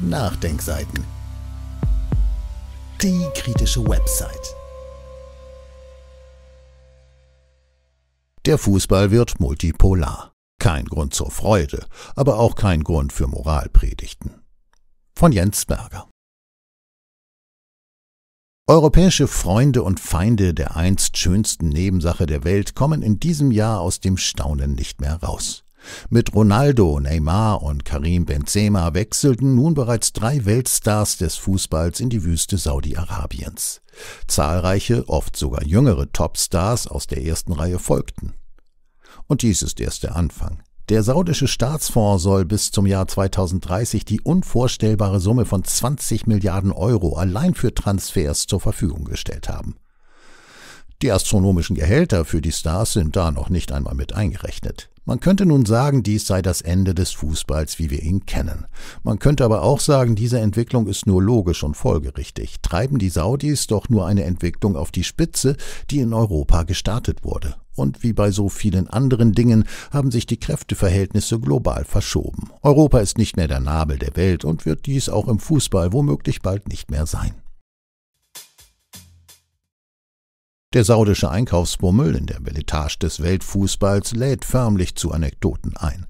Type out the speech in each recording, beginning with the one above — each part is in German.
Nachdenkseiten. Die kritische Website. Der Fußball wird multipolar. Kein Grund zur Freude, aber auch kein Grund für Moralpredigten. Von Jens Berger. Europäische Freunde und Feinde der einst schönsten Nebensache der Welt kommen in diesem Jahr aus dem Staunen nicht mehr raus. Mit Ronaldo, Neymar und Karim Benzema wechselten nun bereits drei Weltstars des Fußballs in die Wüste Saudi-Arabiens. Zahlreiche, oft sogar jüngere Topstars aus der ersten Reihe folgten. Und dies ist erst der Anfang. Der saudische Staatsfonds soll bis zum Jahr 2030 die unvorstellbare Summe von 20 Milliarden Euro allein für Transfers zur Verfügung gestellt haben. Die astronomischen Gehälter für die Stars sind da noch nicht einmal mit eingerechnet. Man könnte nun sagen, dies sei das Ende des Fußballs, wie wir ihn kennen. Man könnte aber auch sagen, diese Entwicklung ist nur logisch und folgerichtig. Treiben die Saudis doch nur eine Entwicklung auf die Spitze, die in Europa gestartet wurde. Und wie bei so vielen anderen Dingen haben sich die Kräfteverhältnisse global verschoben. Europa ist nicht mehr der Nabel der Welt und wird dies auch im Fußball womöglich bald nicht mehr sein. Der saudische Einkaufsbummel in der Beletage des Weltfußballs lädt förmlich zu Anekdoten ein.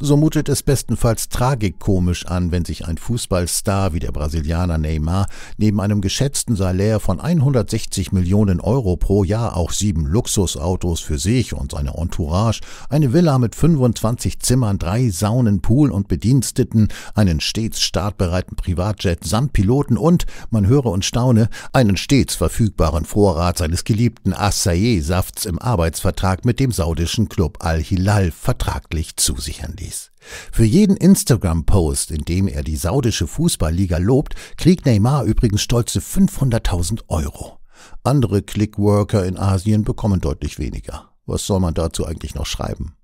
So mutet es bestenfalls tragikomisch an, wenn sich ein Fußballstar wie der Brasilianer Neymar neben einem geschätzten Salär von 160 Millionen Euro pro Jahr auch sieben Luxusautos für sich und seine Entourage, eine Villa mit 25 Zimmern, drei Saunen, Pool und Bediensteten, einen stets startbereiten Privatjet samt Piloten und, man höre und staune, einen stets verfügbaren Vorrat seines geliebten assaye safts im Arbeitsvertrag mit dem saudischen Club Al-Hilal vertraglich zu sich absichern ließ. Für jeden Instagram-Post, in dem er die saudische Fußballliga lobt, kriegt Neymar übrigens stolze 500.000 Euro. Andere Clickworker in Asien bekommen deutlich weniger. Was soll man dazu eigentlich noch schreiben?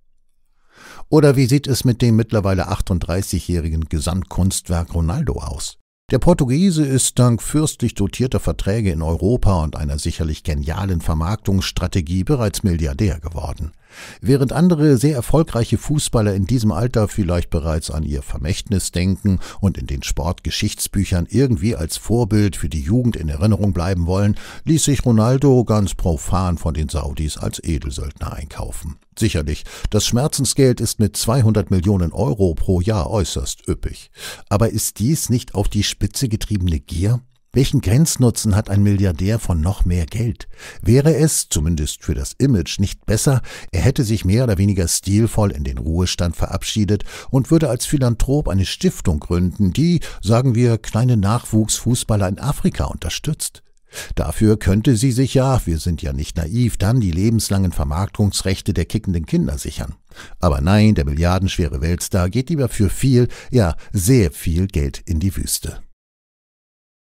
Oder wie sieht es mit dem mittlerweile 38-jährigen Gesamtkunstwerk Ronaldo aus? Der Portugiese ist dank fürstlich dotierter Verträge in Europa und einer sicherlich genialen Vermarktungsstrategie bereits Milliardär geworden. Während andere sehr erfolgreiche Fußballer in diesem Alter vielleicht bereits an ihr Vermächtnis denken und in den Sportgeschichtsbüchern irgendwie als Vorbild für die Jugend in Erinnerung bleiben wollen, ließ sich Ronaldo ganz profan von den Saudis als Edelsöldner einkaufen. Sicherlich, das Schmerzensgeld ist mit 200 Millionen Euro pro Jahr äußerst üppig. Aber ist dies nicht auf die Spitze getriebene Gier? Welchen Grenznutzen hat ein Milliardär von noch mehr Geld? Wäre es, zumindest für das Image, nicht besser, er hätte sich mehr oder weniger stilvoll in den Ruhestand verabschiedet und würde als Philanthrop eine Stiftung gründen, die, sagen wir, kleine Nachwuchsfußballer in Afrika unterstützt? Dafür könnte sie sich ja, wir sind ja nicht naiv, dann die lebenslangen Vermarktungsrechte der kickenden Kinder sichern. Aber nein, der milliardenschwere Weltstar geht lieber für viel, ja sehr viel Geld in die Wüste.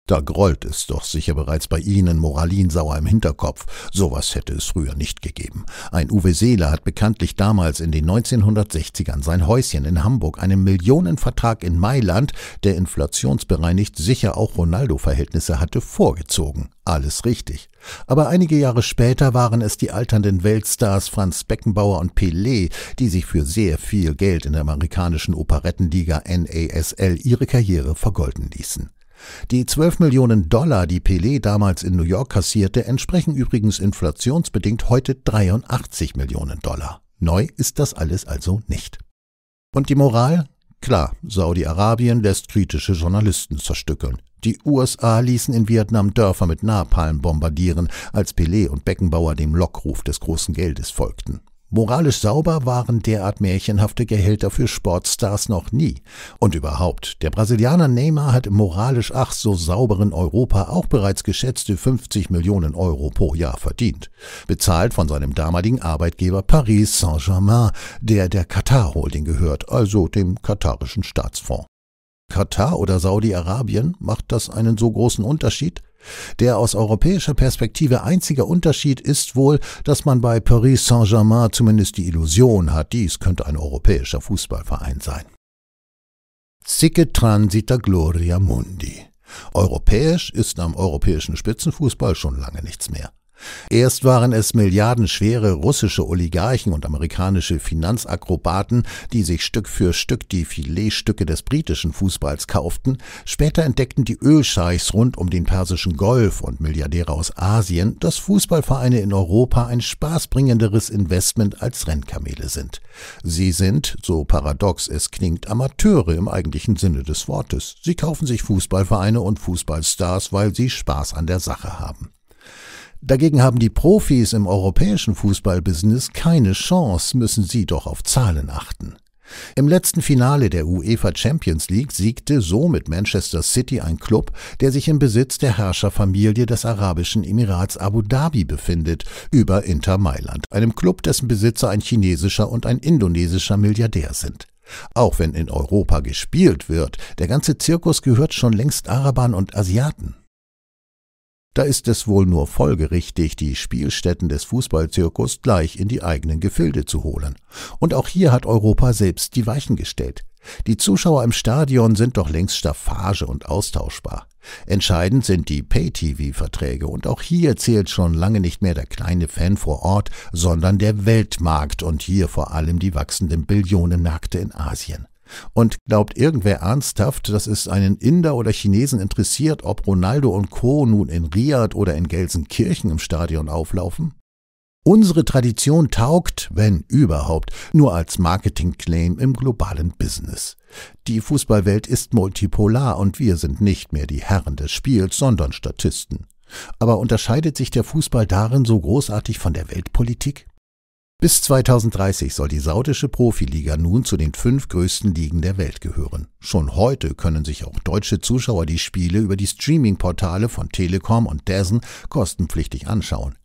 Da grollt es doch sicher bereits bei Ihnen moralinsauer im Hinterkopf. Sowas hätte es früher nicht gegeben. Ein Uwe Seeler hat bekanntlich damals in den 1960ern sein Häuschen in Hamburg einem Millionenvertrag in Mailand, der inflationsbereinigt sicher auch Ronaldo-Verhältnisse hatte, vorgezogen. Alles richtig. Aber einige Jahre später waren es die alternden Weltstars Franz Beckenbauer und Pelé, die sich für sehr viel Geld in der amerikanischen Operettenliga NASL ihre Karriere vergolden ließen. Die 12 Millionen Dollar, die Pelé damals in New York kassierte, entsprechen übrigens inflationsbedingt heute 83 Millionen Dollar. Neu ist das alles also nicht. Und die Moral? Klar, Saudi-Arabien lässt kritische Journalisten zerstückeln. Die USA ließen in Vietnam Dörfer mit Napalm bombardieren, als Pelé und Beckenbauer dem Lockruf des großen Geldes folgten. Moralisch sauber waren derart märchenhafte Gehälter für Sportstars noch nie. Und überhaupt, der Brasilianer Neymar hat im moralisch ach so sauberen Europa auch bereits geschätzte 50 Millionen Euro pro Jahr verdient. Bezahlt von seinem damaligen Arbeitgeber Paris Saint-Germain, der der Katar Holding gehört, also dem katarischen Staatsfonds. Katar oder Saudi-Arabien, macht das einen so großen Unterschied? Der aus europäischer Perspektive einzige Unterschied ist wohl, dass man bei Paris Saint-Germain zumindest die Illusion hat, dies könnte ein europäischer Fußballverein sein. Sic transita gloria mundi. Europäisch ist am europäischen Spitzenfußball schon lange nichts mehr. Erst waren es milliardenschwere russische Oligarchen und amerikanische Finanzakrobaten, die sich Stück für Stück die Filetstücke des britischen Fußballs kauften, später entdeckten die Ölscheichs rund um den persischen Golf und Milliardäre aus Asien, dass Fußballvereine in Europa ein spaßbringenderes Investment als Rennkamele sind. Sie sind, so paradox es klingt, Amateure im eigentlichen Sinne des Wortes. Sie kaufen sich Fußballvereine und Fußballstars, weil sie Spaß an der Sache haben. Dagegen haben die Profis im europäischen Fußballbusiness keine Chance, müssen sie doch auf Zahlen achten. Im letzten Finale der UEFA Champions League siegte so mit Manchester City ein Club, der sich im Besitz der Herrscherfamilie des arabischen Emirats Abu Dhabi befindet, über Inter Mailand, einem Club, dessen Besitzer ein chinesischer und ein indonesischer Milliardär sind. Auch wenn in Europa gespielt wird, der ganze Zirkus gehört schon längst Arabern und Asiaten. Da ist es wohl nur folgerichtig, die Spielstätten des Fußballzirkus gleich in die eigenen Gefilde zu holen. Und auch hier hat Europa selbst die Weichen gestellt. Die Zuschauer im Stadion sind doch längst staffage und austauschbar. Entscheidend sind die Pay-TV-Verträge und auch hier zählt schon lange nicht mehr der kleine Fan vor Ort, sondern der Weltmarkt und hier vor allem die wachsenden Billionenmärkte in Asien. Und glaubt irgendwer ernsthaft, dass es einen Inder oder Chinesen interessiert, ob Ronaldo und Co. nun in Riad oder in Gelsenkirchen im Stadion auflaufen? Unsere Tradition taugt, wenn überhaupt, nur als Marketingclaim im globalen Business. Die Fußballwelt ist multipolar und wir sind nicht mehr die Herren des Spiels, sondern Statisten. Aber unterscheidet sich der Fußball darin so großartig von der Weltpolitik? Bis 2030 soll die saudische Profiliga nun zu den fünf größten Ligen der Welt gehören. Schon heute können sich auch deutsche Zuschauer die Spiele über die Streaming-Portale von Telekom und Dazen kostenpflichtig anschauen.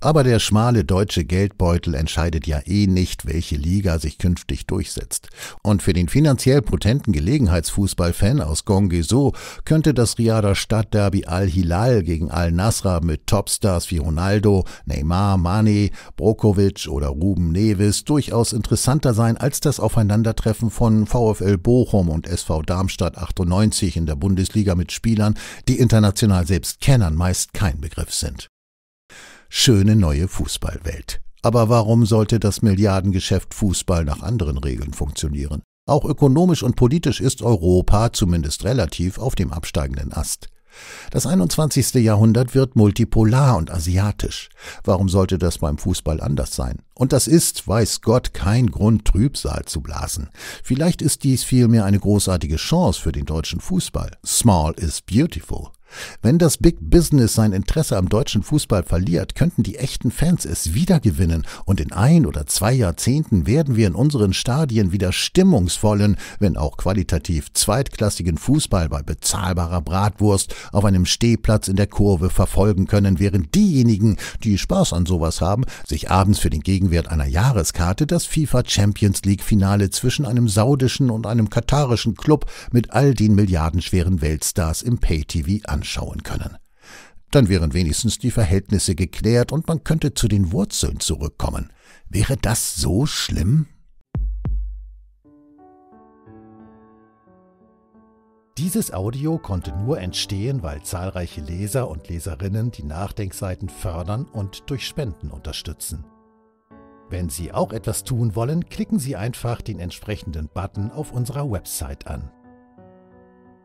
Aber der schmale deutsche Geldbeutel entscheidet ja eh nicht, welche Liga sich künftig durchsetzt. Und für den finanziell potenten Gelegenheitsfußballfan aus Gongeso könnte das Riader Stadtderby Al-Hilal gegen Al-Nasra mit Topstars wie Ronaldo, Neymar, Mane, Brokovic oder Ruben Neves durchaus interessanter sein als das Aufeinandertreffen von VfL Bochum und SV Darmstadt 98 in der Bundesliga mit Spielern, die international selbst Kennern meist kein Begriff sind schöne neue Fußballwelt. Aber warum sollte das Milliardengeschäft Fußball nach anderen Regeln funktionieren? Auch ökonomisch und politisch ist Europa zumindest relativ auf dem absteigenden Ast. Das 21. Jahrhundert wird multipolar und asiatisch. Warum sollte das beim Fußball anders sein? Und das ist, weiß Gott, kein Grund, Trübsal zu blasen. Vielleicht ist dies vielmehr eine großartige Chance für den deutschen Fußball. Small is beautiful. Wenn das Big Business sein Interesse am deutschen Fußball verliert, könnten die echten Fans es wiedergewinnen und in ein oder zwei Jahrzehnten werden wir in unseren Stadien wieder stimmungsvollen, wenn auch qualitativ zweitklassigen Fußball bei bezahlbarer Bratwurst auf einem Stehplatz in der Kurve verfolgen können, während diejenigen, die Spaß an sowas haben, sich abends für den Gegenwert einer Jahreskarte das FIFA Champions League Finale zwischen einem saudischen und einem katarischen Club mit all den milliardenschweren Weltstars im Pay-TV ansehen anschauen können. Dann wären wenigstens die Verhältnisse geklärt und man könnte zu den Wurzeln zurückkommen. Wäre das so schlimm? Dieses Audio konnte nur entstehen, weil zahlreiche Leser und Leserinnen die Nachdenkseiten fördern und durch Spenden unterstützen. Wenn Sie auch etwas tun wollen, klicken Sie einfach den entsprechenden Button auf unserer Website an.